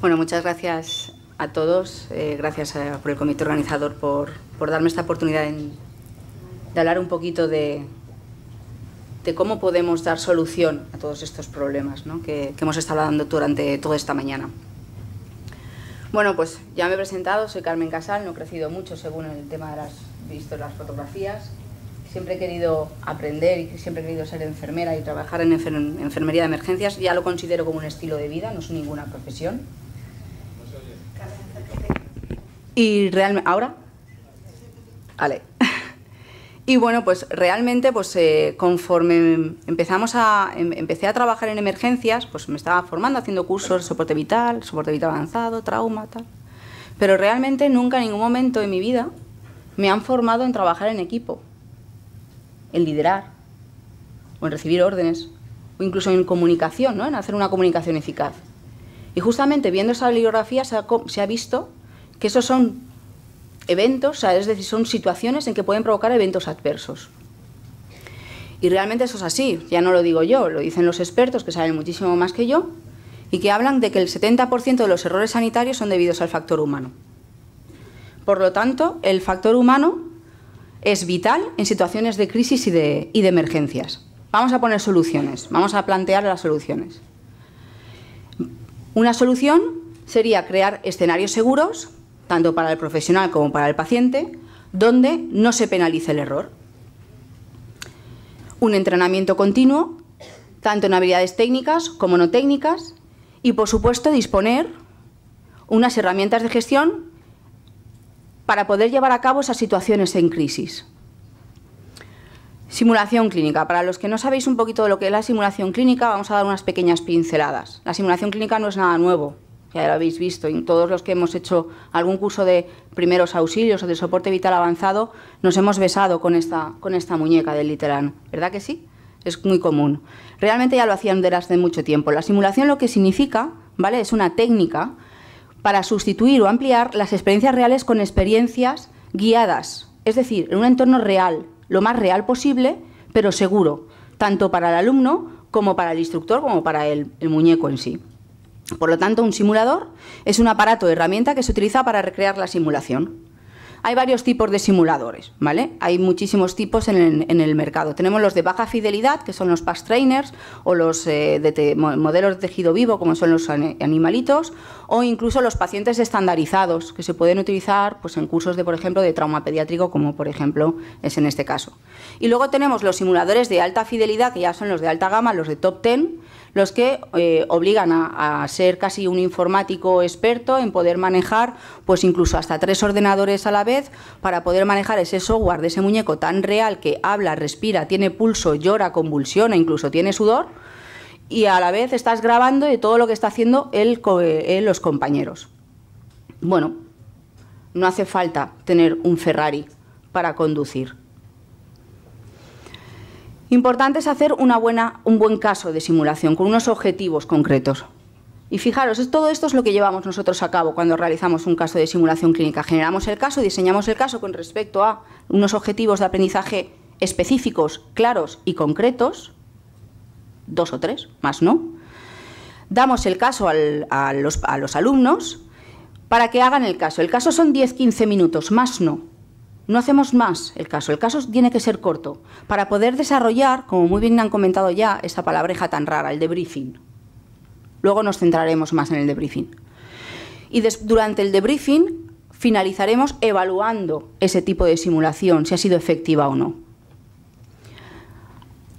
Bueno, muchas gracias a todos. Eh, gracias eh, por el comité organizador por, darme esta oportunidad de hablar un poquito de, cómo podemos dar solución a todos estos problemas que, hemos estado dando durante toda esta mañana. Bueno, pues ya me he presentado, soy Carmen Casal, no he crecido mucho según el tema de las visto las fotografías. Siempre he querido aprender y siempre he querido ser enfermera y trabajar en enfermería de emergencias. Ya lo considero como un estilo de vida, no es ninguna profesión. Y realmente, ahora, vale. Y bueno, pues realmente, pues eh, conforme empezamos a, em-, empecé a trabajar en emergencias, pues me estaba formando, haciendo cursos de soporte vital, soporte vital avanzado, trauma, tal. Pero realmente nunca en ningún momento de mi vida me han formado en trabajar en equipo, en liderar, o en recibir órdenes, o incluso en comunicación, ¿no? en hacer una comunicación eficaz. Y justamente viendo esa bibliografía se ha visto que esos son eventos, o sea, es decir, son situaciones en que pueden provocar eventos adversos. Y realmente eso es así, ya no lo digo yo, lo dicen los expertos que saben muchísimo más que yo y que hablan de que el 70% de los errores sanitarios son debidos al factor humano. Por lo tanto, el factor humano es vital en situaciones de crisis y de emergencias. Vamos a poner soluciones, vamos a plantear las soluciones. Una solución sería crear escenarios seguros tanto para el profesional como para el paciente, donde no se penalice el error. Un entrenamiento continuo, tanto en habilidades técnicas como no técnicas, y por supuesto disponer unas herramientas de gestión para poder llevar a cabo esas situaciones en crisis. Simulación clínica. Para los que no sabéis un poquito de lo que es la simulación clínica, vamos a dar unas pequeñas pinceladas. La simulación clínica no es nada nuevo, ya lo habéis visto, en todos los que hemos hecho algún curso de primeros auxilios o de soporte vital avanzado, nos hemos besado con esta, con esta muñeca del literano, ¿verdad que sí? Es muy común. Realmente ya lo hacían desde hace mucho tiempo. La simulación lo que significa, ¿vale? Es una técnica para sustituir o ampliar las experiencias reales con experiencias guiadas, es decir, en un entorno real, lo más real posible, pero seguro, tanto para el alumno como para el instructor, como para el muñeco en sí. Por lo tanto, un simulador es un aparato o herramienta que se utiliza para recrear la simulación. Hay varios tipos de simuladores, ¿vale? Hay muchísimos tipos en el, mercado. Tenemos los de baja fidelidad, que son los past trainers, o los eh, de modelos de tejido vivo, como son los animalitos, o incluso los pacientes estandarizados, que se pueden utilizar pues, en cursos de, por ejemplo, de trauma pediátrico, como por ejemplo es en este caso. Y luego tenemos los simuladores de alta fidelidad, que ya son los de alta gama, los de top 10, los que eh, obligan a, ser casi un informático experto en poder manejar, pues incluso hasta tres ordenadores a la vez, para poder manejar ese software de ese muñeco tan real que habla, respira, tiene pulso, llora, convulsiona, incluso tiene sudor, y a la vez estás grabando de todo lo que está haciendo eh, los compañeros. Bueno, no hace falta tener un Ferrari para conducir. Importante es hacer una buena, un buen caso de simulación, con unos objetivos concretos. Y fijaros, es, todo esto es lo que llevamos nosotros a cabo cuando realizamos un caso de simulación clínica. Generamos el caso, diseñamos el caso con respecto a unos objetivos de aprendizaje específicos, claros y concretos, dos o tres, más no. Damos el caso a, los, a los alumnos para que hagan el caso. El caso son 10-15 minutos, más no. No hacemos más el caso, el caso tiene que ser corto, para poder desarrollar, como muy bien han comentado ya, esa palabreja tan rara, el debriefing. Luego nos centraremos más en el debriefing. Y durante el debriefing finalizaremos evaluando ese tipo de simulación, si ha sido efectiva o no.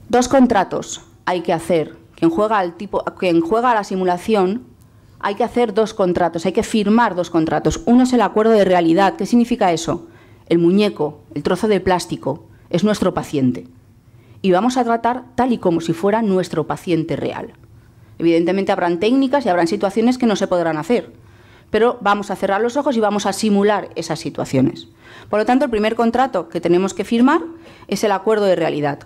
Dos contratos hay que hacer. Quien juega, quien juega a la simulación hay que hacer dos contratos, hay que firmar dos contratos. Uno es el acuerdo de realidad. ¿Qué significa eso? El muñeco, el trozo de plástico, es nuestro paciente. Y vamos a tratar tal y como si fuera nuestro paciente real. Evidentemente habrán técnicas y habrán situaciones que no se podrán hacer, pero vamos a cerrar los ojos y vamos a simular esas situaciones. Por lo tanto, el primer contrato que tenemos que firmar es el acuerdo de realidad.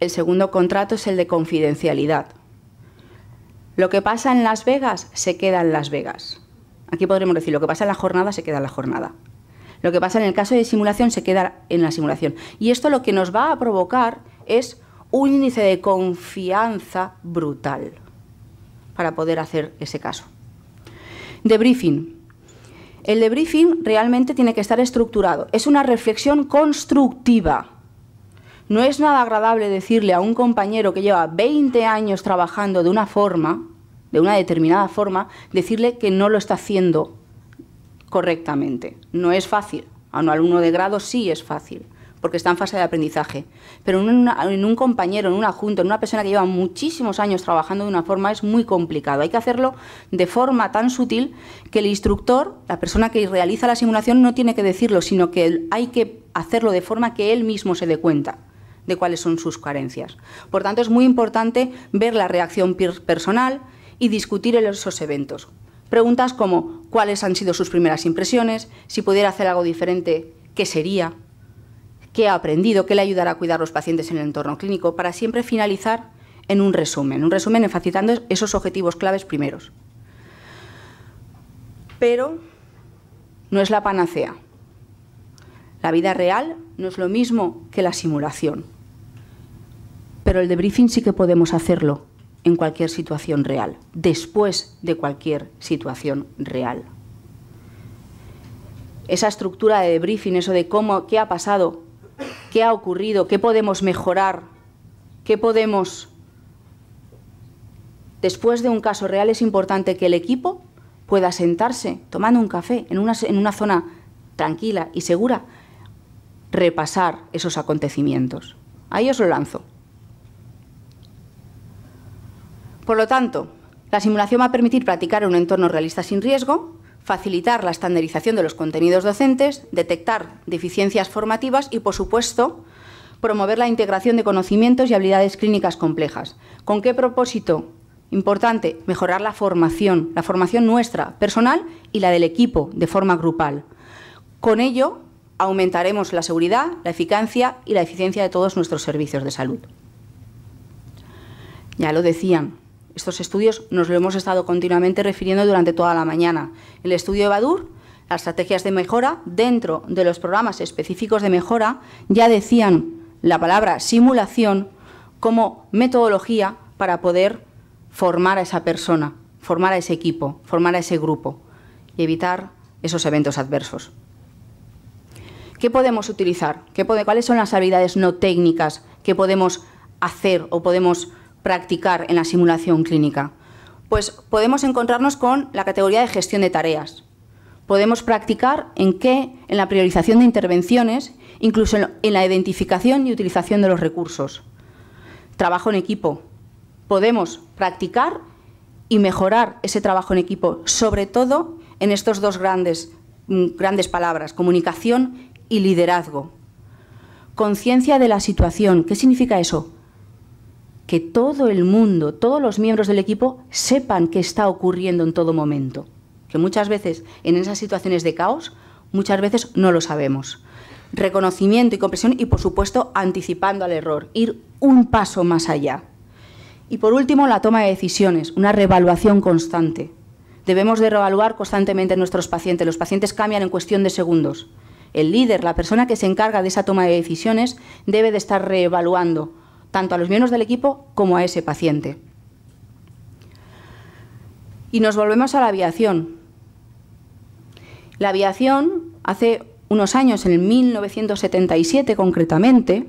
El segundo contrato es el de confidencialidad. Lo que pasa en Las Vegas se queda en Las Vegas. Aquí podremos decir, lo que pasa en la jornada se queda en la jornada. Lo que pasa en el caso de simulación se queda en la simulación. Y esto lo que nos va a provocar es un índice de confianza brutal para poder hacer ese caso. Debriefing. El debriefing realmente tiene que estar estructurado. Es una reflexión constructiva. No es nada agradable decirle a un compañero que lleva 20 años trabajando de una forma, de una determinada forma, decirle que no lo está haciendo correctamente. No es fácil. A un alumno de grado sí es fácil, porque está en fase de aprendizaje. Pero en, un compañero, en un adjunto, en una persona que lleva muchísimos años trabajando de una forma es muy complicado. Hay que hacerlo de forma tan sutil que el instructor, la persona que realiza la simulación, no tiene que decirlo, sino que hay que hacerlo de forma que él mismo se dé cuenta de cuáles son sus carencias. Por tanto, es muy importante ver la reacción personal y discutir esos eventos. Preguntas como cuáles han sido sus primeras impresiones, si pudiera hacer algo diferente, qué sería, qué ha aprendido, qué le ayudará a cuidar a los pacientes en el entorno clínico, para siempre finalizar en un resumen, un resumen enfatizando esos objetivos claves primeros. Pero no es la panacea. La vida real no es lo mismo que la simulación. Pero el debriefing sí que podemos hacerlo en cualquier situación real, después de cualquier situación real. Esa estructura de debriefing, eso de cómo, qué ha pasado, qué ha ocurrido, qué podemos mejorar, qué podemos... Después de un caso real es importante que el equipo pueda sentarse tomando un café en una, en una zona tranquila y segura, repasar esos acontecimientos. Ahí os lo lanzo. Por lo tanto, la simulación va a permitir practicar en un entorno realista sin riesgo, facilitar la estandarización de los contenidos docentes, detectar deficiencias formativas y, por supuesto, promover la integración de conocimientos y habilidades clínicas complejas. ¿Con qué propósito? Importante, mejorar la formación, la formación nuestra, personal y la del equipo, de forma grupal. Con ello, aumentaremos la seguridad, la eficacia y la eficiencia de todos nuestros servicios de salud. Ya lo decían, estos estudios nos lo hemos estado continuamente refiriendo durante toda la mañana. El estudio de Badur, las estrategias de mejora, dentro de los programas específicos de mejora, ya decían la palabra simulación como metodología para poder formar a esa persona, formar a ese equipo, formar a ese grupo y evitar esos eventos adversos. ¿Qué podemos utilizar? ¿Qué puede, ¿Cuáles son las habilidades no técnicas que podemos hacer o podemos practicar en la simulación clínica? Pues podemos encontrarnos con la categoría de gestión de tareas. Podemos practicar en qué, en la priorización de intervenciones, incluso en la identificación y utilización de los recursos. Trabajo en equipo. Podemos practicar y mejorar ese trabajo en equipo, sobre todo en estos dos grandes, mm, grandes palabras, comunicación y liderazgo. Conciencia de la situación. ¿Qué significa eso? que todo el mundo, todos los miembros del equipo sepan qué está ocurriendo en todo momento. Que muchas veces en esas situaciones de caos, muchas veces no lo sabemos. Reconocimiento y comprensión y, por supuesto, anticipando al error, ir un paso más allá. Y por último, la toma de decisiones, una reevaluación constante. Debemos de reevaluar constantemente nuestros pacientes. Los pacientes cambian en cuestión de segundos. El líder, la persona que se encarga de esa toma de decisiones, debe de estar reevaluando tanto a los miembros del equipo como a ese paciente. Y nos volvemos a la aviación. La aviación, hace unos años, en 1977 concretamente,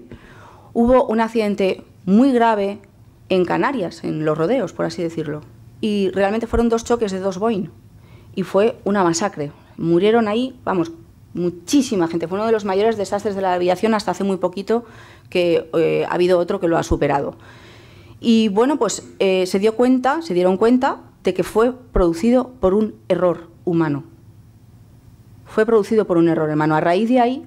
hubo un accidente muy grave en Canarias, en los rodeos, por así decirlo. Y realmente fueron dos choques de dos Boeing. Y fue una masacre. Murieron ahí, vamos, muchísima gente. Fue uno de los mayores desastres de la aviación hasta hace muy poquito que eh, ha habido otro que lo ha superado. Y bueno, pues eh, se dio cuenta, se dieron cuenta de que fue producido por un error humano. Fue producido por un error humano. A raíz de ahí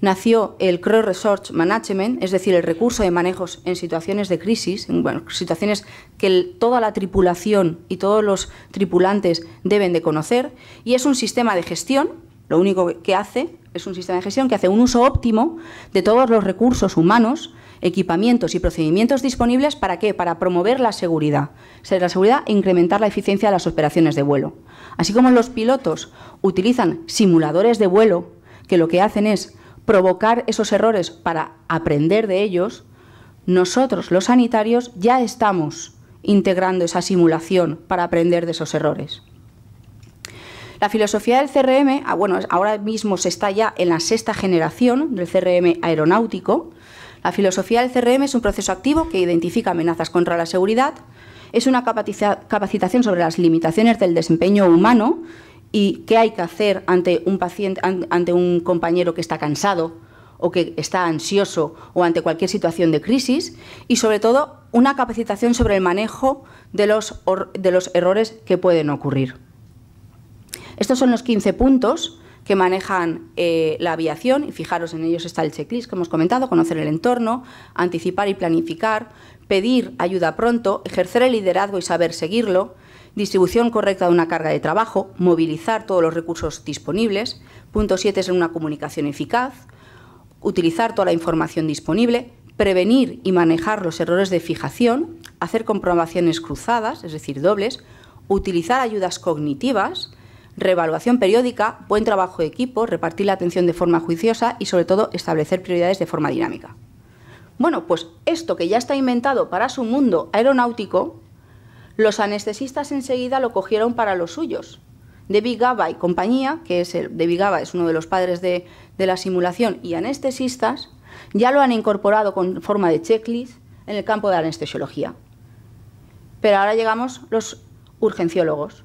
nació el Crow resource Management, es decir, el recurso de manejos en situaciones de crisis, en bueno, situaciones que toda la tripulación y todos los tripulantes deben de conocer, y es un sistema de gestión lo único que hace es un sistema de gestión que hace un uso óptimo de todos los recursos humanos, equipamientos y procedimientos disponibles para qué? Para promover la seguridad, ser la seguridad e incrementar la eficiencia de las operaciones de vuelo. Así como los pilotos utilizan simuladores de vuelo que lo que hacen es provocar esos errores para aprender de ellos, nosotros los sanitarios ya estamos integrando esa simulación para aprender de esos errores. La filosofía del CRM, ah, bueno, ahora mismo se está ya en la sexta generación del CRM aeronáutico. La filosofía del CRM es un proceso activo que identifica amenazas contra la seguridad, es una capacitación sobre las limitaciones del desempeño humano y qué hay que hacer ante un paciente, ante un compañero que está cansado o que está ansioso o ante cualquier situación de crisis y sobre todo una capacitación sobre el manejo de de los errores que pueden ocurrir. Estos son los 15 puntos que manejan eh, la aviación, y fijaros en ellos está el checklist que hemos comentado, conocer el entorno, anticipar y planificar, pedir ayuda pronto, ejercer el liderazgo y saber seguirlo, distribución correcta de una carga de trabajo, movilizar todos los recursos disponibles, punto 7 es una comunicación eficaz, utilizar toda la información disponible, prevenir y manejar los errores de fijación, hacer comprobaciones cruzadas, es decir, dobles, utilizar ayudas cognitivas, Revaluación periódica, buen trabajo de equipo, repartir la atención de forma juiciosa y sobre todo establecer prioridades de forma dinámica. Bueno, pues esto que ya está inventado para su mundo aeronáutico, los anestesistas enseguida lo cogieron para los suyos. David Gaba y compañía, que es el, David Gaba es uno de los padres de, la simulación y anestesistas, ya lo han incorporado con forma de checklist en el campo de la anestesiología. Pero ahora llegamos los urgenciólogos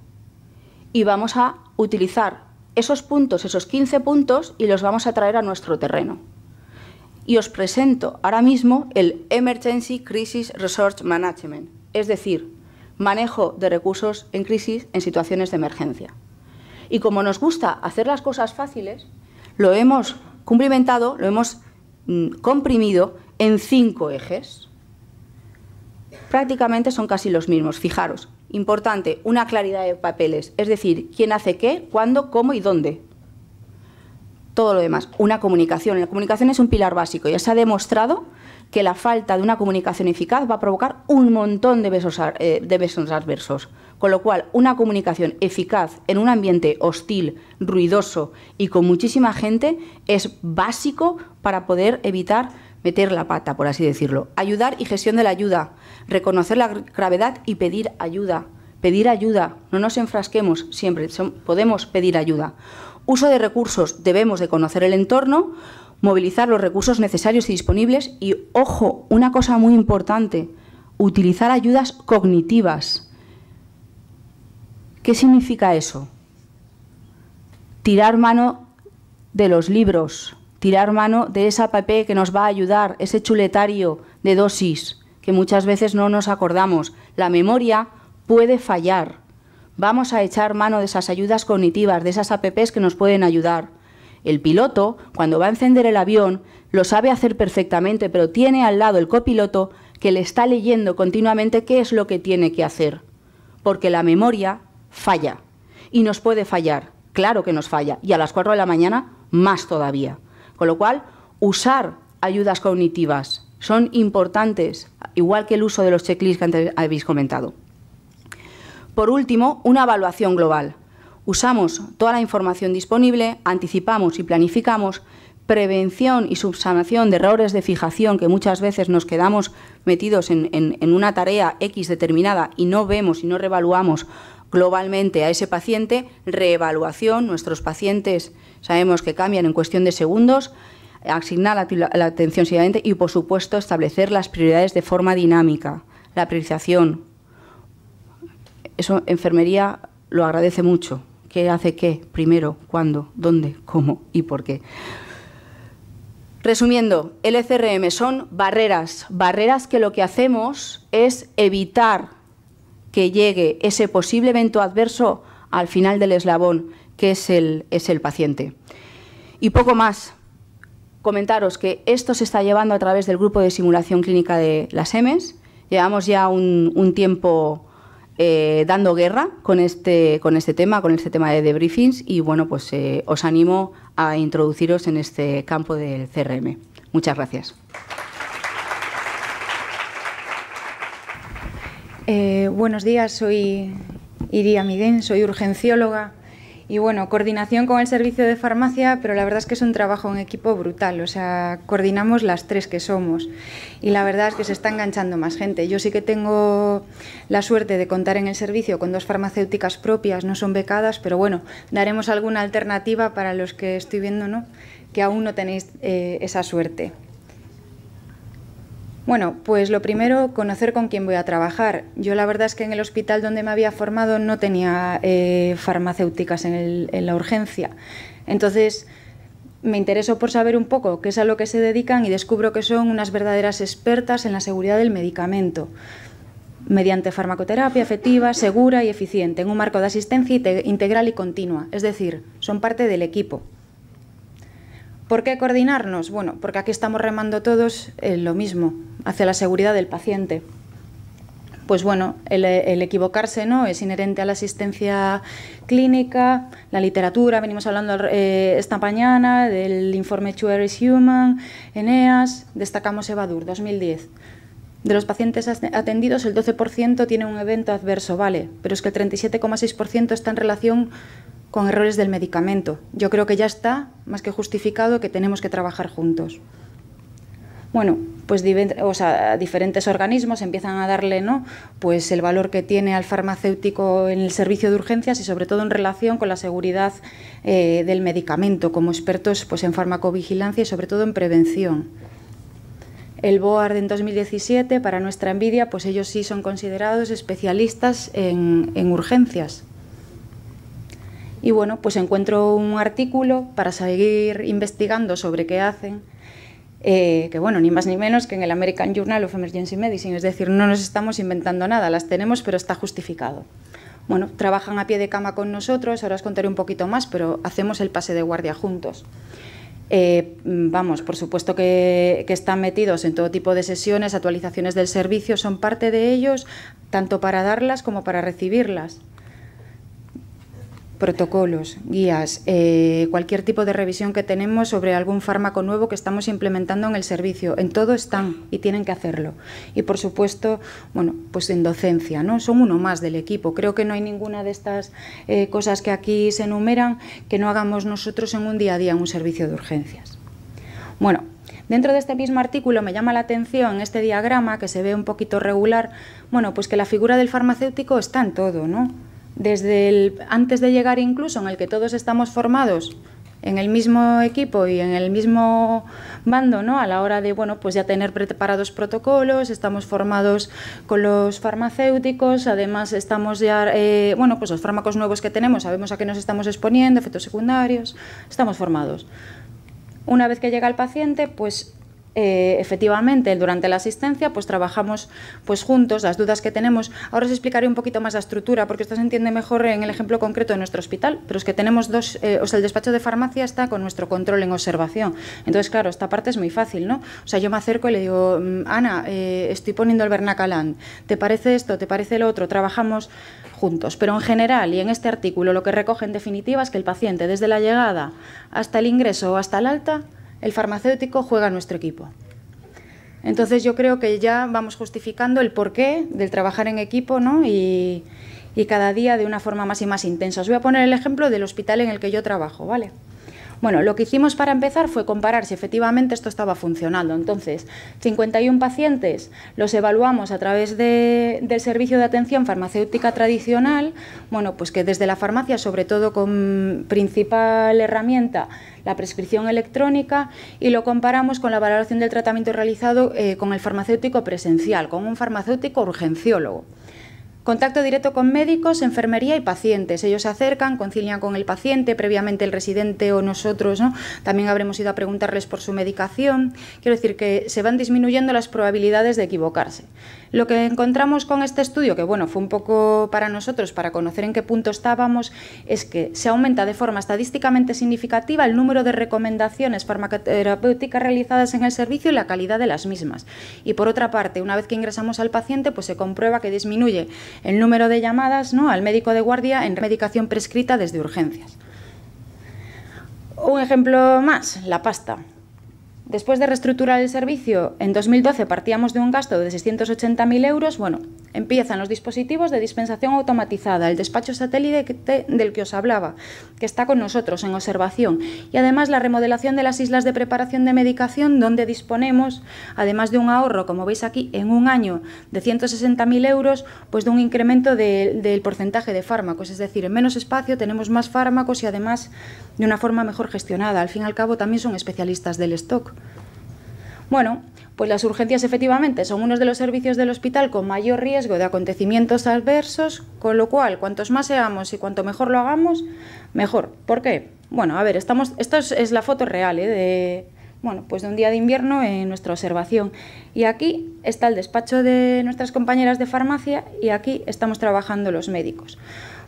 y vamos a utilizar esos puntos, esos 15 puntos, y los vamos a traer a nuestro terreno. Y os presento ahora mismo el Emergency Crisis Resource Management, es decir, manejo de recursos en crisis en situaciones de emergencia. Y como nos gusta hacer las cosas fáciles, lo hemos cumplimentado, lo hemos mm, comprimido en cinco ejes. Prácticamente son casi los mismos. Fijaros, Importante, una claridad de papeles, es decir, quién hace qué, cuándo, cómo y dónde. Todo lo demás, una comunicación. La comunicación es un pilar básico. Ya se ha demostrado que la falta de una comunicación eficaz va a provocar un montón de besos, eh, de besos adversos. Con lo cual, una comunicación eficaz en un ambiente hostil, ruidoso y con muchísima gente es básico para poder evitar meter la pata, por así decirlo. Ayudar y gestión de la ayuda, reconocer la gravedad y pedir ayuda. Pedir ayuda, no nos enfrasquemos siempre, podemos pedir ayuda. Uso de recursos, debemos de conocer el entorno, movilizar los recursos necesarios y disponibles y, ojo, una cosa muy importante, utilizar ayudas cognitivas. ¿Qué significa eso? Tirar mano de los libros, tirar mano de esa app que nos va a ayudar, ese chuletario de dosis, que muchas veces no nos acordamos. La memoria puede fallar. Vamos a echar mano de esas ayudas cognitivas, de esas APPs que nos pueden ayudar. El piloto, cuando va a encender el avión, lo sabe hacer perfectamente, pero tiene al lado el copiloto que le está leyendo continuamente qué es lo que tiene que hacer. Porque la memoria falla y nos puede fallar. Claro que nos falla. Y a las cuatro de la mañana, más todavía. Con lo cual, usar ayudas cognitivas son importantes, igual que el uso de los checklists que antes habéis comentado. Por último, una evaluación global. Usamos toda la información disponible, anticipamos y planificamos, prevención y subsanación de errores de fijación que muchas veces nos quedamos metidos en, en una tarea X determinada y no vemos y no revaluamos globalmente a ese paciente, reevaluación, nuestros pacientes sabemos que cambian en cuestión de segundos, asignar la, atención siguiente y, por supuesto, establecer las prioridades de forma dinámica, la priorización. Eso enfermería lo agradece mucho. ¿Qué hace qué? Primero, cuándo, dónde, cómo y por qué. Resumiendo, el LCRM e son barreras, barreras que lo que hacemos es evitar que llegue ese posible evento adverso al final del eslabón, que es el, es el paciente. Y poco más. Comentaros que esto se está llevando a través del grupo de simulación clínica de las EMES. Llevamos ya un, tiempo eh, dando guerra con este, con este tema, con este tema de debriefings y bueno, pues eh, os animo a introduciros en este campo del CRM. Muchas gracias. Eh, buenos días, soy Iria Midén, soy urgencióloga y bueno, coordinación con el servicio de farmacia, pero la verdad es que es un trabajo en equipo brutal, o sea, coordinamos las tres que somos y la verdad es que se está enganchando más gente. Yo sí que tengo la suerte de contar en el servicio con dos farmacéuticas propias, no son becadas, pero bueno, daremos alguna alternativa para los que estoy viendo, ¿no? que aún no tenéis eh, esa suerte. Bueno, pues lo primero, conocer con quién voy a trabajar. Yo la verdad es que en el hospital donde me había formado no tenía eh, farmacéuticas en, en, la urgencia. Entonces, me intereso por saber un poco qué es a lo que se dedican y descubro que son unas verdaderas expertas en la seguridad del medicamento, mediante farmacoterapia efectiva, segura y eficiente, en un marco de asistencia integral y continua. Es decir, son parte del equipo. ¿Por qué coordinarnos? Bueno, porque aquí estamos remando todos en eh, lo mismo, hacia la seguridad del paciente. Pues bueno, el, equivocarse ¿no? es inherente a la asistencia clínica, la literatura, venimos hablando eh, esta mañana del informe Choir Human, Eneas, destacamos Evadur 2010. De los pacientes atendidos, el 12% tiene un evento adverso, vale, pero es que el 37,6% está en relación con errores del medicamento. Yo creo que ya está más que justificado que tenemos que trabajar juntos. Bueno, pues diferentes organismos empiezan a darle ¿no? pues el valor que tiene al farmacéutico en el servicio de urgencias y sobre todo en relación con la seguridad eh, del medicamento como expertos pues, en farmacovigilancia y sobre todo en prevención. El BOARD en 2017, para nuestra envidia, pues ellos sí son considerados especialistas en urgencias. Y bueno, pues encuentro un artículo para seguir investigando sobre qué hacen, eh, que bueno, ni más ni menos que en el American Journal of Emergency Medicine, es decir, no nos estamos inventando nada, las tenemos, pero está justificado. Bueno, trabajan a pie de cama con nosotros, ahora os contaré un poquito más, pero hacemos el pase de guardia juntos. Eh, vamos, por supuesto que, están metidos en todo tipo de sesiones, actualizaciones del servicio, son parte de ellos, tanto para darlas como para recibirlas protocolos, guías, eh, cualquier tipo de revisión que tenemos sobre algún fármaco nuevo que estamos implementando en el servicio. En todo están y tienen que hacerlo. Y por supuesto, bueno, pues en docencia, ¿no? Son uno más del equipo. Creo que no hay ninguna de estas eh, cosas que aquí se enumeran que no hagamos nosotros en un día a día en un servicio de urgencias. Bueno, Dentro de este mismo artículo me llama la atención este diagrama que se ve un poquito regular, bueno, pues que la figura del farmacéutico está en todo, ¿no? desde antes de llegar incluso en el que todos estamos formados en el mismo equipo y en el mismo bando, ¿no? A la hora de, bueno, pues ya tener preparados protocolos, estamos formados con los farmacéuticos, además estamos ya, eh, bueno, pues los fármacos nuevos que tenemos, sabemos a qué nos estamos exponiendo, efectos secundarios, estamos formados. Una vez que llega el paciente, pues eh, efectivamente durante la asistencia pues trabajamos pues juntos las dudas que tenemos. Ahora os explicaré un poquito más la estructura porque esto se entiende mejor en el ejemplo concreto de nuestro hospital, pero es que tenemos dos, eh, o sea, el despacho de farmacia está con nuestro control en observación. Entonces, claro, esta parte es muy fácil, ¿no? O sea, yo me acerco y le digo, mm, Ana, eh, estoy poniendo el Bernacalán, ¿te parece esto? ¿Te parece el otro? Trabajamos juntos, pero en general y en este artículo lo que recoge en definitiva es que el paciente desde la llegada hasta el ingreso o hasta el alta el farmacéutico juega nuestro equipo. Entonces yo creo que ya vamos justificando el porqué del trabajar en equipo ¿no? y, cada día de una forma más y más intensa. Os voy a poner el ejemplo del hospital en el que yo trabajo, ¿vale? Bueno, lo que hicimos para empezar fue comparar si efectivamente esto estaba funcionando. Entonces, 51 pacientes los evaluamos a través del servicio de atención farmacéutica tradicional, bueno, pues que desde la farmacia, sobre todo con principal herramienta, la prescripción electrónica, y lo comparamos con la valoración del tratamiento realizado eh, con el farmacéutico presencial, con un farmacéutico urgenciólogo. Contacto directo con médicos, enfermería y pacientes. Ellos se acercan, concilian con el paciente, previamente el residente o nosotros, También habremos ido a preguntarles por su medicación. Quiero decir que se van disminuyendo las probabilidades de equivocarse. Lo que encontramos con este estudio, que bueno, fue un poco para nosotros, para conocer en qué punto estábamos, es que se aumenta de forma estadísticamente significativa el número de recomendaciones farmacoterapéuticas realizadas en el servicio y la calidad de las mismas. Y por otra parte, una vez que ingresamos al paciente, pues se comprueba que disminuye el número de llamadas ¿no? al médico de guardia en medicación prescrita desde urgencias. Un ejemplo más, la pasta. Después de reestructurar el servicio, en 2012 partíamos de un gasto de 680.000 euros. Bueno, Empiezan los dispositivos de dispensación automatizada, el despacho satélite del que os hablaba, que está con nosotros en observación, y además la remodelación de las islas de preparación de medicación, donde disponemos, además de un ahorro, como veis aquí, en un año de 160.000 euros, pues de un incremento del porcentaje de fármacos, es decir, en menos espacio tenemos más fármacos y además de una forma mejor gestionada. Al fin y al cabo también son especialistas del stock. Bueno, pues las urgencias efectivamente son unos de los servicios del hospital con mayor riesgo de acontecimientos adversos, con lo cual cuantos más seamos y cuanto mejor lo hagamos, mejor. ¿Por qué? Bueno, a ver, estamos, esto es, la foto real ¿eh? de, bueno, pues de un día de invierno en nuestra observación. Y aquí está el despacho de nuestras compañeras de farmacia y aquí estamos trabajando los médicos.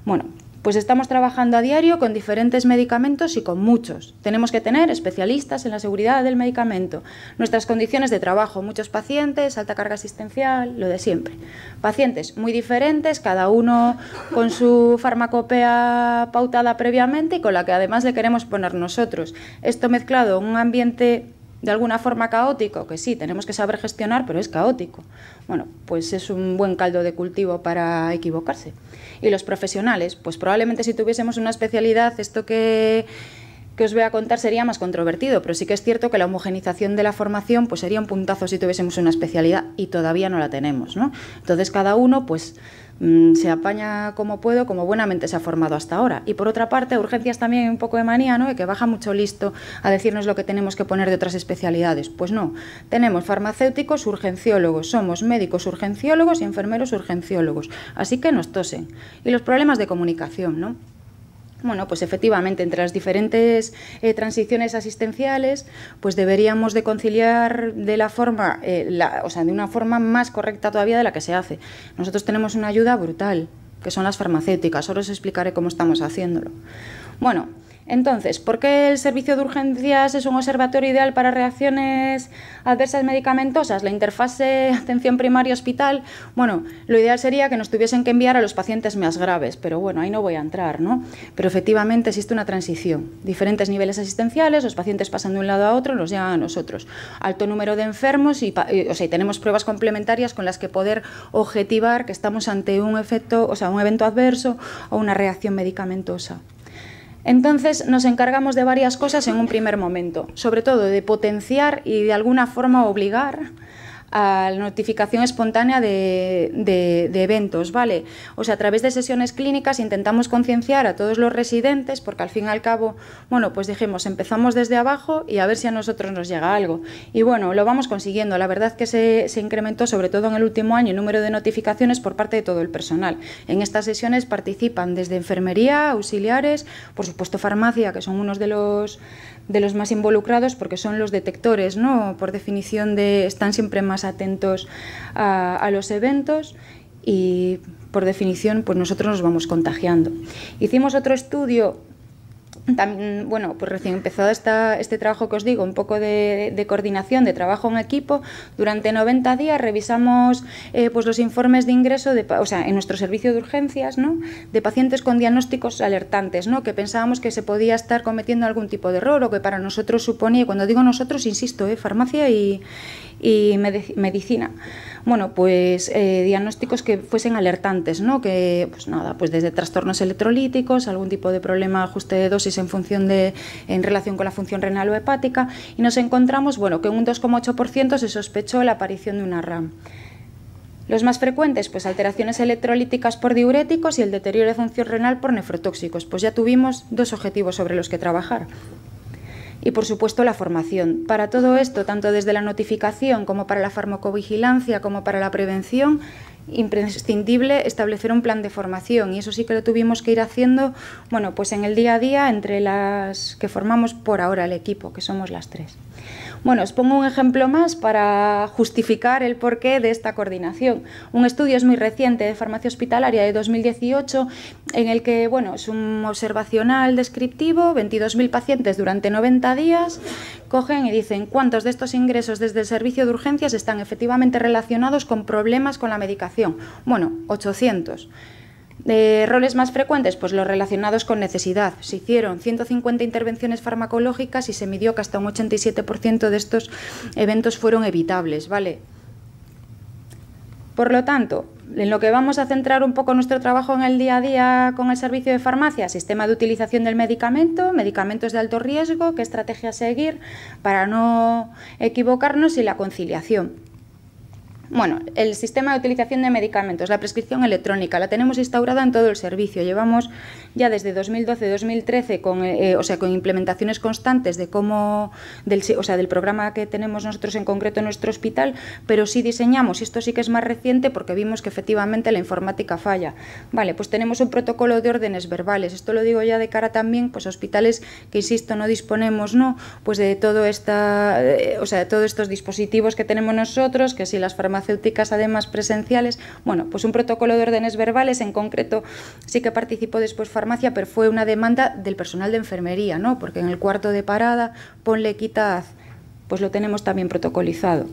Bueno, pues estamos trabajando a diario con diferentes medicamentos y con muchos. Tenemos que tener especialistas en la seguridad del medicamento, nuestras condiciones de trabajo, muchos pacientes, alta carga asistencial, lo de siempre. Pacientes muy diferentes, cada uno con su farmacopea pautada previamente y con la que además le queremos poner nosotros. Esto mezclado en un ambiente de alguna forma caótico, que sí, tenemos que saber gestionar, pero es caótico. Bueno, pues es un buen caldo de cultivo para equivocarse. Y los profesionales, pues probablemente si tuviésemos una especialidad, esto que, que os voy a contar sería más controvertido, pero sí que es cierto que la homogenización de la formación pues sería un puntazo si tuviésemos una especialidad y todavía no la tenemos, ¿no? Entonces cada uno pues Mm, se apaña como puedo, como buenamente se ha formado hasta ahora. Y por otra parte, urgencias también un poco de manía, ¿no? que baja mucho listo a decirnos lo que tenemos que poner de otras especialidades. Pues no, tenemos farmacéuticos urgenciólogos, somos médicos urgenciólogos y enfermeros urgenciólogos, así que nos tosen. Y los problemas de comunicación, ¿no? Bueno, pues efectivamente, entre las diferentes eh, transiciones asistenciales, pues deberíamos de conciliar de la forma, eh, o sea, de una forma más correcta todavía de la que se hace. Nosotros tenemos una ayuda brutal, que son las farmacéuticas. Ahora os explicaré cómo estamos haciéndolo. Bueno, entonces, ¿por qué el servicio de urgencias es un observatorio ideal para reacciones adversas medicamentosas? La interfase atención primaria hospital, bueno, lo ideal sería que nos tuviesen que enviar a los pacientes más graves, pero bueno, ahí no voy a entrar, ¿no? Pero efectivamente existe una transición, diferentes niveles asistenciales, los pacientes pasan de un lado a otro, los llevan a nosotros. Alto número de enfermos y, eh, o tenemos pruebas complementarias con las que poder objetivar que estamos ante un efecto, o sea, un evento adverso o una reacción medicamentosa. Entonces nos encargamos de varias cosas en un primer momento, sobre todo de potenciar y de alguna forma obligar a la notificación espontánea de, eventos, ¿vale? O sea, a través de sesiones clínicas intentamos concienciar a todos los residentes, porque al fin y al cabo, bueno, pues dijimos, empezamos desde abajo y a ver si a nosotros nos llega algo. Y bueno, lo vamos consiguiendo. La verdad que se, se incrementó, sobre todo en el último año, el número de notificaciones por parte de todo el personal. En estas sesiones participan desde enfermería, auxiliares, por supuesto farmacia, que son unos de los de los más involucrados porque son los detectores, ¿no? por definición de, están siempre más atentos a, los eventos y por definición pues nosotros nos vamos contagiando. Hicimos otro estudio también, bueno, pues recién empezado esta, este trabajo que os digo, un poco de, coordinación, de trabajo en equipo. Durante 90 días revisamos eh, pues los informes de ingreso, de, o sea, en nuestro servicio de urgencias, ¿no? De pacientes con diagnósticos alertantes, ¿no? Que pensábamos que se podía estar cometiendo algún tipo de error o que para nosotros suponía, cuando digo nosotros, insisto, ¿eh? farmacia y, y medicina. Bueno, pues eh, diagnósticos que fuesen alertantes, ¿no? Que, pues nada, pues desde trastornos electrolíticos, algún tipo de problema ajuste de dosis en función de, en relación con la función renal o hepática, y nos encontramos, bueno, que en un 2,8% se sospechó la aparición de una RAM. Los más frecuentes, pues alteraciones electrolíticas por diuréticos y el deterioro de función renal por nefrotóxicos. Pues ya tuvimos dos objetivos sobre los que trabajar y por supuesto la formación. Para todo esto, tanto desde la notificación como para la farmacovigilancia como para la prevención, imprescindible establecer un plan de formación y eso sí que lo tuvimos que ir haciendo, bueno, pues en el día a día entre las que formamos por ahora el equipo, que somos las tres. Bueno, os pongo un ejemplo más para justificar el porqué de esta coordinación. Un estudio es muy reciente de farmacia hospitalaria de 2018 en el que, bueno, es un observacional descriptivo, 22.000 pacientes durante 90 días, cogen y dicen cuántos de estos ingresos desde el servicio de urgencias están efectivamente relacionados con problemas con la medicación bueno, 800. De eh, roles más frecuentes, pues los relacionados con necesidad. Se hicieron 150 intervenciones farmacológicas y se midió que hasta un 87% de estos eventos fueron evitables, ¿vale? Por lo tanto, en lo que vamos a centrar un poco nuestro trabajo en el día a día con el servicio de farmacia, sistema de utilización del medicamento, medicamentos de alto riesgo, qué estrategia seguir para no equivocarnos y la conciliación. Bueno, el sistema de utilización de medicamentos, la prescripción electrónica, la tenemos instaurada en todo el servicio. Llevamos ya desde 2012-2013 con, eh, eh, o sea, con implementaciones constantes de cómo, del, o sea, del programa que tenemos nosotros en concreto en nuestro hospital, pero sí diseñamos, y esto sí que es más reciente porque vimos que efectivamente la informática falla. Vale, pues tenemos un protocolo de órdenes verbales, esto lo digo ya de cara también pues hospitales que, insisto, no disponemos ¿no? Pues de, todo esta, eh, o sea, todos estos dispositivos que tenemos nosotros, que si las farmacéuticas además presenciales, bueno, pues un protocolo de órdenes verbales en concreto sí que participó después farmacéutica pero fue una demanda del personal de enfermería, ¿no? Porque en el cuarto de parada, ponle quitas pues lo tenemos también protocolizado.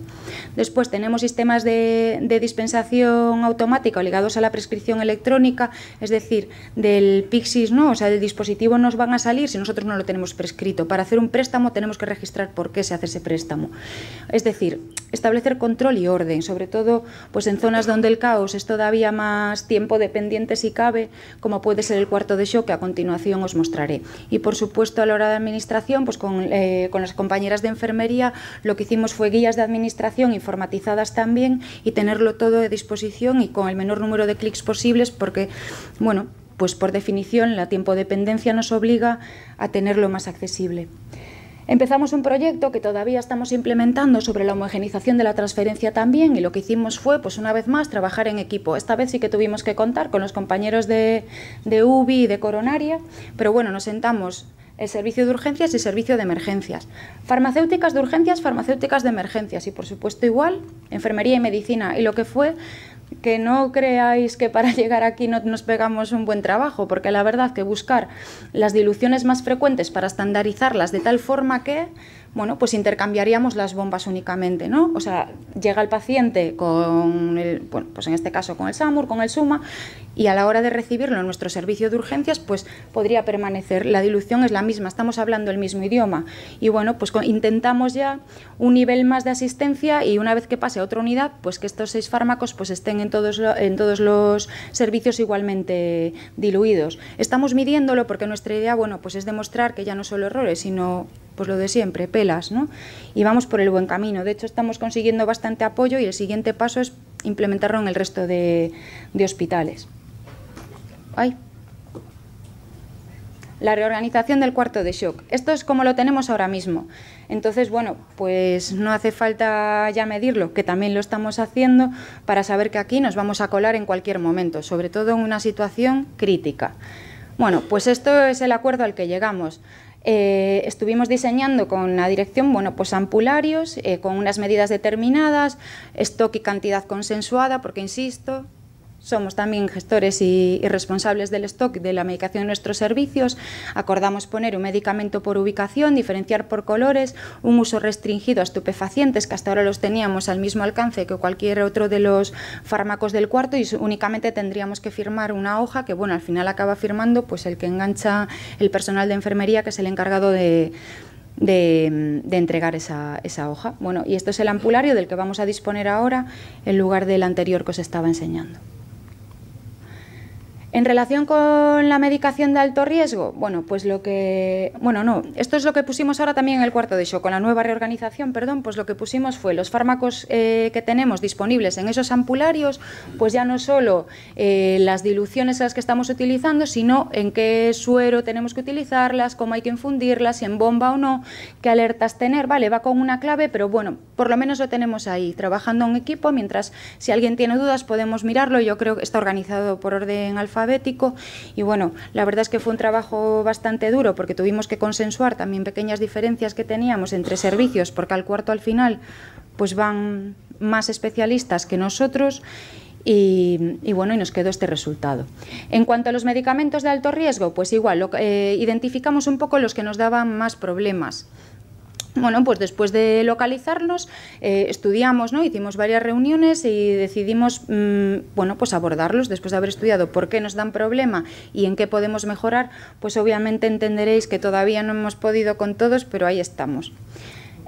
Después tenemos sistemas de, dispensación automática ligados a la prescripción electrónica, es decir, del Pixis no, o sea, del dispositivo nos van a salir si nosotros no lo tenemos prescrito. Para hacer un préstamo tenemos que registrar por qué se hace ese préstamo. Es decir, establecer control y orden, sobre todo pues en zonas donde el caos es todavía más tiempo dependiente si cabe, como puede ser el cuarto de shock que a continuación os mostraré. Y por supuesto a la hora de administración, pues con eh, las compañeras de enfermería lo que hicimos fue guías de administración informatizadas también y tenerlo todo a disposición y con el menor número de clics posibles porque, bueno, pues por definición la tiempo dependencia nos obliga a tenerlo más accesible. Empezamos un proyecto que todavía estamos implementando sobre la homogenización de la transferencia también y lo que hicimos fue, pues una vez más, trabajar en equipo. Esta vez sí que tuvimos que contar con los compañeros de, de UBI y de Coronaria, pero bueno, nos sentamos el servicio de urgencias y servicio de emergencias. Farmacéuticas de urgencias, farmacéuticas de emergencias y por supuesto igual enfermería y medicina. Y lo que fue que no creáis que para llegar aquí no nos pegamos un buen trabajo, porque la verdad que buscar las diluciones más frecuentes para estandarizarlas de tal forma que bueno, pues intercambiaríamos las bombas únicamente, ¿no? O sea, llega el paciente con el, bueno, pues en este caso con el SAMUR, con el SUMA, y a la hora de recibirlo en nuestro servicio de urgencias, pues podría permanecer. La dilución es la misma, estamos hablando el mismo idioma. Y bueno, pues intentamos ya un nivel más de asistencia y una vez que pase a otra unidad, pues que estos seis fármacos pues estén en todos, en todos los servicios igualmente diluidos. Estamos midiéndolo porque nuestra idea, bueno, pues es demostrar que ya no solo errores, sino pues lo de siempre, pelas, ¿no? Y vamos por el buen camino. De hecho, estamos consiguiendo bastante apoyo y el siguiente paso es implementarlo en el resto de, hospitales. La reorganización del cuarto de shock. Esto es como lo tenemos ahora mismo. Entonces, bueno, pues no hace falta ya medirlo, que también lo estamos haciendo para saber que aquí nos vamos a colar en cualquier momento, sobre todo en una situación crítica. Bueno, pues esto es el acuerdo al que llegamos. Eh, estuvimos diseñando con la dirección bueno, pues ampularios, eh, con unas medidas determinadas, stock y cantidad consensuada, porque insisto, somos también gestores y, responsables del stock de la medicación de nuestros servicios. Acordamos poner un medicamento por ubicación, diferenciar por colores, un uso restringido a estupefacientes, que hasta ahora los teníamos al mismo alcance que cualquier otro de los fármacos del cuarto y únicamente tendríamos que firmar una hoja que, bueno, al final acaba firmando pues el que engancha el personal de enfermería, que es el encargado de, de, entregar esa, esa, hoja. Bueno, y esto es el ampulario del que vamos a disponer ahora en lugar del anterior que os estaba enseñando. En relación con la medicación de alto riesgo, bueno, pues lo que. Bueno, no, esto es lo que pusimos ahora también en el cuarto de show, con la nueva reorganización, perdón, pues lo que pusimos fue los fármacos eh, que tenemos disponibles en esos ampularios, pues ya no solo eh, las diluciones las que estamos utilizando, sino en qué suero tenemos que utilizarlas, cómo hay que infundirlas, si en bomba o no, qué alertas tener, vale, va con una clave, pero bueno, por lo menos lo tenemos ahí, trabajando en equipo, mientras si alguien tiene dudas podemos mirarlo, yo creo que está organizado por orden alfabético. Y bueno, la verdad es que fue un trabajo bastante duro porque tuvimos que consensuar también pequeñas diferencias que teníamos entre servicios, porque al cuarto al final pues van más especialistas que nosotros. Y, bueno, y nos quedó este resultado. En cuanto a los medicamentos de alto riesgo, pues igual, eh, identificamos un poco los que nos daban más problemas. Bueno, pues después de localizarnos, eh, estudiamos, ¿no? Hicimos varias reuniones y decidimos, mm, bueno, pues abordarlos después de haber estudiado por qué nos dan problema y en qué podemos mejorar, pues obviamente entenderéis que todavía no hemos podido con todos, pero ahí estamos.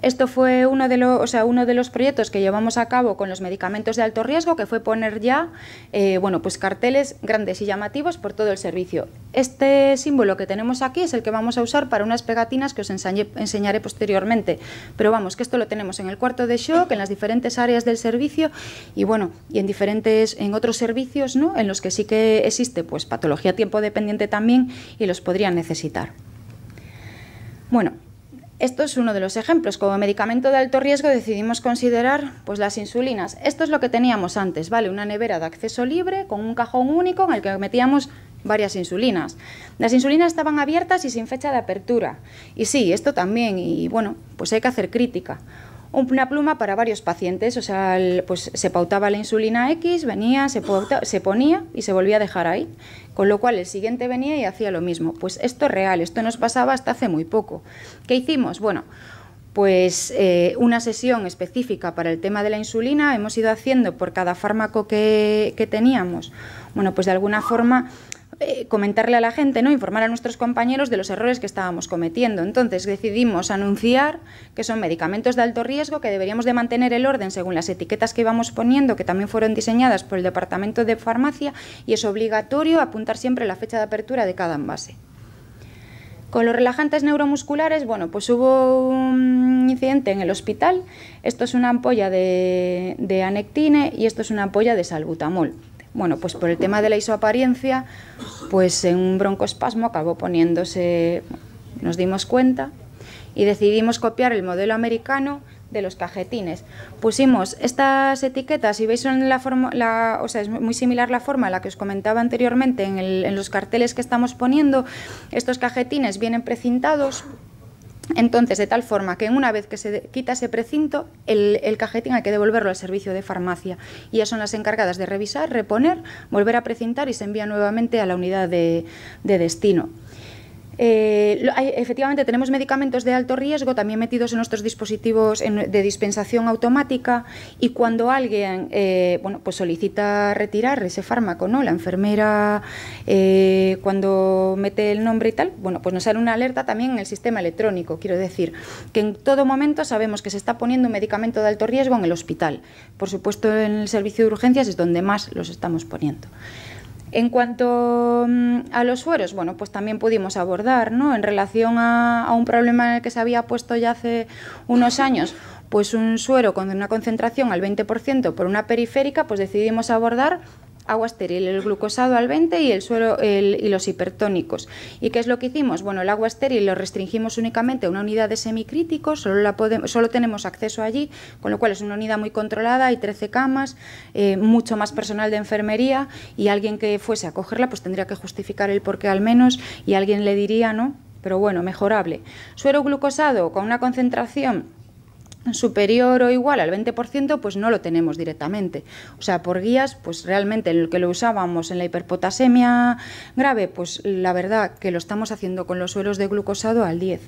Esto fue uno de, los, sea, uno de los proyectos que llevamos a cabo con los medicamentos de alto riesgo, que fue poner ya eh, bueno, pues carteles grandes y llamativos por todo el servicio. Este símbolo que tenemos aquí es el que vamos a usar para unas pegatinas que os enseñaré posteriormente. Pero vamos, que esto lo tenemos en el cuarto de shock, en las diferentes áreas del servicio y bueno, y en diferentes, en otros servicios ¿no? en los que sí que existe pues patología tiempo dependiente también y los podrían necesitar. Bueno, esto es uno de los ejemplos. Como medicamento de alto riesgo decidimos considerar pues, las insulinas. Esto es lo que teníamos antes, ¿vale? Una nevera de acceso libre con un cajón único en el que metíamos varias insulinas. Las insulinas estaban abiertas y sin fecha de apertura. Y sí, esto también, y bueno, pues hay que hacer crítica una pluma para varios pacientes, o sea, pues se pautaba la insulina X, venía, se, ponía y se volvía a dejar ahí, con lo cual el siguiente venía y hacía lo mismo. Pues esto es real, esto nos pasaba hasta hace muy poco. ¿Qué hicimos? Bueno, pues eh, una sesión específica para el tema de la insulina hemos ido haciendo por cada fármaco que, que teníamos. Bueno, pues de alguna forma eh, comentarle a la gente, ¿no? informar a nuestros compañeros de los errores que estábamos cometiendo. Entonces decidimos anunciar que son medicamentos de alto riesgo, que deberíamos de mantener el orden según las etiquetas que íbamos poniendo, que también fueron diseñadas por el Departamento de Farmacia, y es obligatorio apuntar siempre la fecha de apertura de cada envase. Con los relajantes neuromusculares, bueno, pues hubo un incidente en el hospital. Esto es una ampolla de, de anectine y esto es una ampolla de salbutamol. Bueno, pues por el tema de la isoapariencia, pues en un broncoespasmo acabó poniéndose, nos dimos cuenta y decidimos copiar el modelo americano de los cajetines. Pusimos estas etiquetas, si veis son la forma, o sea, es muy similar la forma a la que os comentaba anteriormente en, en los carteles que estamos poniendo. Estos cajetines vienen precintados entonces, de tal forma que una vez que se quita ese precinto, el, cajetín hay que devolverlo al servicio de farmacia. Y ya son las encargadas de revisar, reponer, volver a precintar y se envía nuevamente a la unidad de destino. Eh, efectivamente, tenemos medicamentos de alto riesgo también metidos en nuestros dispositivos de dispensación automática y cuando alguien eh, bueno, pues solicita retirar ese fármaco, ¿no? la enfermera eh, cuando mete el nombre y tal, bueno, pues nos sale una alerta también en el sistema electrónico. Quiero decir que en todo momento sabemos que se está poniendo un medicamento de alto riesgo en el hospital. Por supuesto, en el servicio de urgencias es donde más los estamos poniendo. En cuanto mm, a los sueros, bueno, pues también pudimos abordar, ¿no? En relación a, un problema en el que se había puesto ya hace unos años, pues un suero con una concentración al 20% por una periférica, pues decidimos abordar agua estéril, el glucosado al 20 y el suero y los hipertónicos. ¿Y qué es lo que hicimos? Bueno, el agua estéril lo restringimos únicamente a una unidad de semicríticos, solo, la podemos, solo tenemos acceso allí, con lo cual es una unidad muy controlada, hay 13 camas, eh, mucho más personal de enfermería y alguien que fuese a cogerla pues tendría que justificar el porqué al menos y alguien le diría, ¿no? Pero bueno, mejorable. Suero glucosado con una concentración superior o igual al 20%, pues no lo tenemos directamente. O sea, por guías, pues realmente el lo que lo usábamos en la hiperpotasemia grave, pues la verdad que lo estamos haciendo con los suelos de glucosado al 10.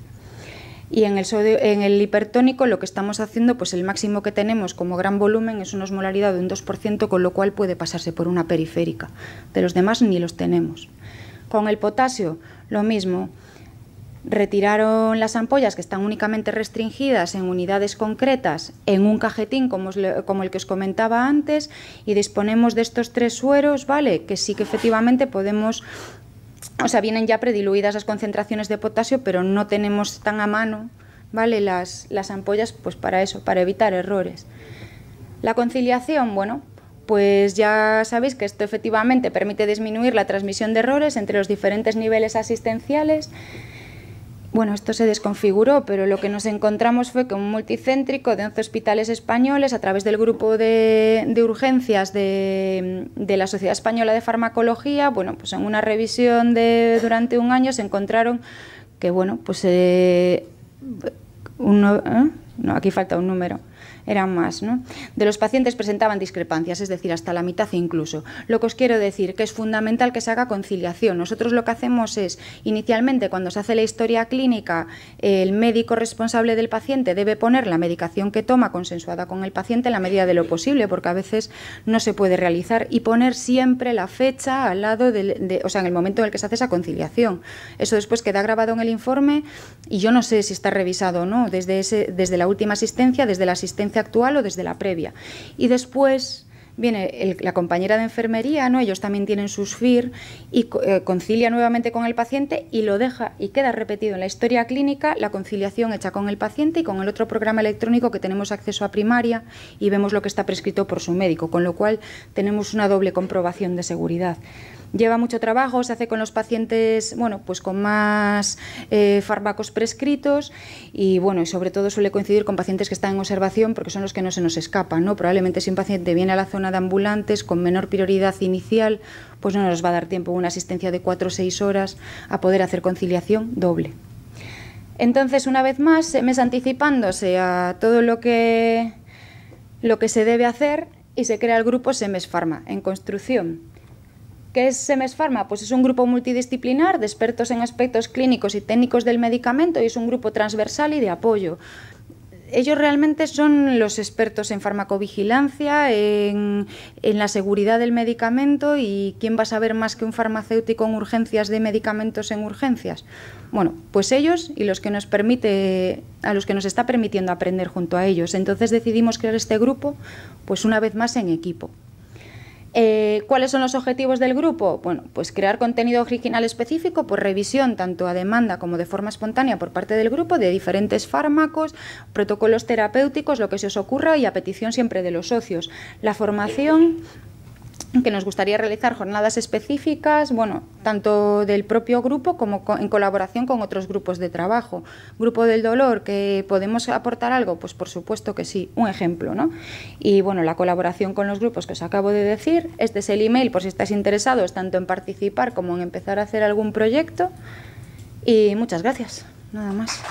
Y en en el hipertónico lo que estamos haciendo, pues el máximo que tenemos como gran volumen es una osmolaridad de un 2%, con lo cual puede pasarse por una periférica. De los demás ni los tenemos. Con el potasio, lo mismo retiraron las ampollas que están únicamente restringidas en unidades concretas en un cajetín como, como, el que os comentaba antes y disponemos de estos tres sueros, ¿vale? Que sí que efectivamente podemos, o sea, vienen ya prediluidas las concentraciones de potasio, pero no tenemos tan a mano, ¿vale? Las, las ampollas, pues para eso, para evitar errores. La conciliación, bueno, pues ya sabéis que esto efectivamente permite disminuir la transmisión de errores entre los diferentes niveles asistenciales bueno, esto se desconfiguró, pero lo que nos encontramos fue que un multicéntrico de 11 hospitales españoles, a través del grupo de, urgencias de, la Sociedad Española de Farmacología, bueno, pues en una revisión de durante un año se encontraron que, bueno, pues eh, uno, ¿eh? no, aquí falta un número eran más. ¿no? De los pacientes presentaban discrepancias, es decir, hasta la mitad incluso. Lo que os quiero decir que es fundamental que se haga conciliación. Nosotros lo que hacemos es, inicialmente, cuando se hace la historia clínica, el médico responsable del paciente debe poner la medicación que toma consensuada con el paciente en la medida de lo posible, porque a veces no se puede realizar y poner siempre la fecha al lado de, o sea, en el momento en el que se hace esa conciliación. Eso después queda grabado en el informe y yo no sé si está revisado o no, desde, ese, desde la última asistencia, desde la asistencia actual o desde la previa. Y después viene la compañera de enfermería, ¿no? ellos también tienen sus FIR y eh, concilia nuevamente con el paciente y lo deja y queda repetido en la historia clínica la conciliación hecha con el paciente y con el otro programa electrónico que tenemos acceso a primaria y vemos lo que está prescrito por su médico, con lo cual tenemos una doble comprobación de seguridad lleva mucho trabajo, se hace con los pacientes, bueno, pues con más eh, fármacos prescritos y bueno, y sobre todo suele coincidir con pacientes que están en observación porque son los que no se nos escapan, Probablemente si un paciente viene a la zona de ambulantes con menor prioridad inicial, pues no nos va a dar tiempo una asistencia de 4 o 6 horas a poder hacer conciliación doble. Entonces, una vez más, eh, mes anticipándose a todo lo que, lo que se debe hacer y se crea el grupo SEMES Pharma en construcción ¿Qué es Semes Pharma? Pues es un grupo multidisciplinar de expertos en aspectos clínicos y técnicos del medicamento y es un grupo transversal y de apoyo. Ellos realmente son los expertos en farmacovigilancia, en, en la seguridad del medicamento y quién va a saber más que un farmacéutico en urgencias de medicamentos en urgencias. Bueno, pues ellos y los que nos permite, a los que nos está permitiendo aprender junto a ellos. Entonces decidimos crear este grupo, pues una vez más en equipo. Eh, ¿Cuáles son los objetivos del grupo? Bueno, pues crear contenido original específico por revisión, tanto a demanda como de forma espontánea por parte del grupo, de diferentes fármacos, protocolos terapéuticos, lo que se os ocurra y a petición siempre de los socios. La formación que nos gustaría realizar jornadas específicas, bueno, tanto del propio grupo como en colaboración con otros grupos de trabajo. Grupo del dolor, que podemos aportar algo, pues por supuesto que sí, un ejemplo, ¿no? Y bueno, la colaboración con los grupos que os acabo de decir, este es el email por si estáis interesados tanto en participar como en empezar a hacer algún proyecto. Y muchas gracias, nada más.